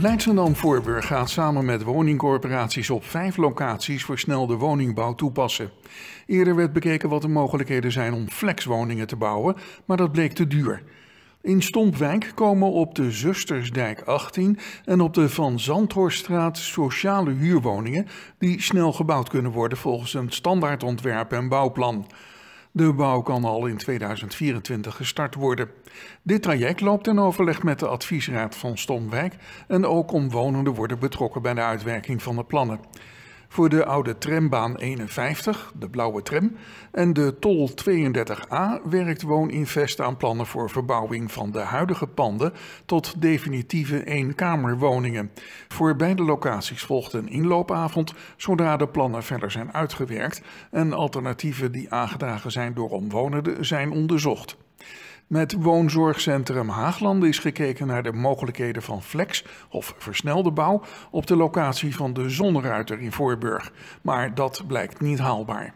Leidschendam-Voorburg gaat samen met woningcorporaties op vijf locaties versnelde woningbouw toepassen. Eerder werd bekeken wat de mogelijkheden zijn om flexwoningen te bouwen, maar dat bleek te duur. In Stompwijk komen op de Zustersdijk 18 en op de Van Zandhorststraat sociale huurwoningen die snel gebouwd kunnen worden volgens een standaardontwerp en bouwplan. De bouw kan al in 2024 gestart worden. Dit traject loopt in overleg met de adviesraad van Stomwijk en ook omwonenden worden betrokken bij de uitwerking van de plannen voor de oude trambaan 51, de blauwe tram, en de tol 32a werkt Wooninvest aan plannen voor verbouwing van de huidige panden tot definitieve eenkamerwoningen. Voor beide locaties volgt een inloopavond zodra de plannen verder zijn uitgewerkt en alternatieven die aangedragen zijn door omwonenden zijn onderzocht. Met woonzorgcentrum Haaglanden is gekeken naar de mogelijkheden van flex of versnelde bouw op de locatie van de zonneruiter in Voorburg. Maar dat blijkt niet haalbaar.